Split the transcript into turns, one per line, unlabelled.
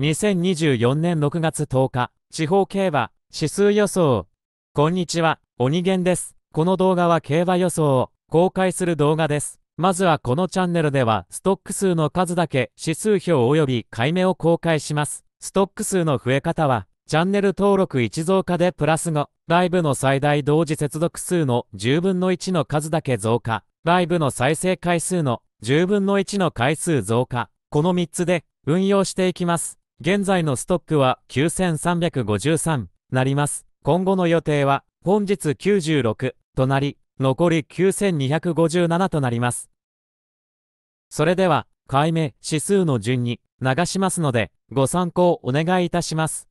2024年6月10日、地方競馬、指数予想。こんにちは、鬼源です。この動画は競馬予想を公開する動画です。まずはこのチャンネルでは、ストック数の数だけ指数表及び買い目を公開します。ストック数の増え方は、チャンネル登録1増加でプラス5、ライブの最大同時接続数の10分の1の数だけ増加、ライブの再生回数の10分の1の回数増加、この3つで運用していきます。現在のストックは9353なります。今後の予定は本日96となり、残り9257となります。それでは、解明指数の順に流しますので、ご
参考お願いいたします。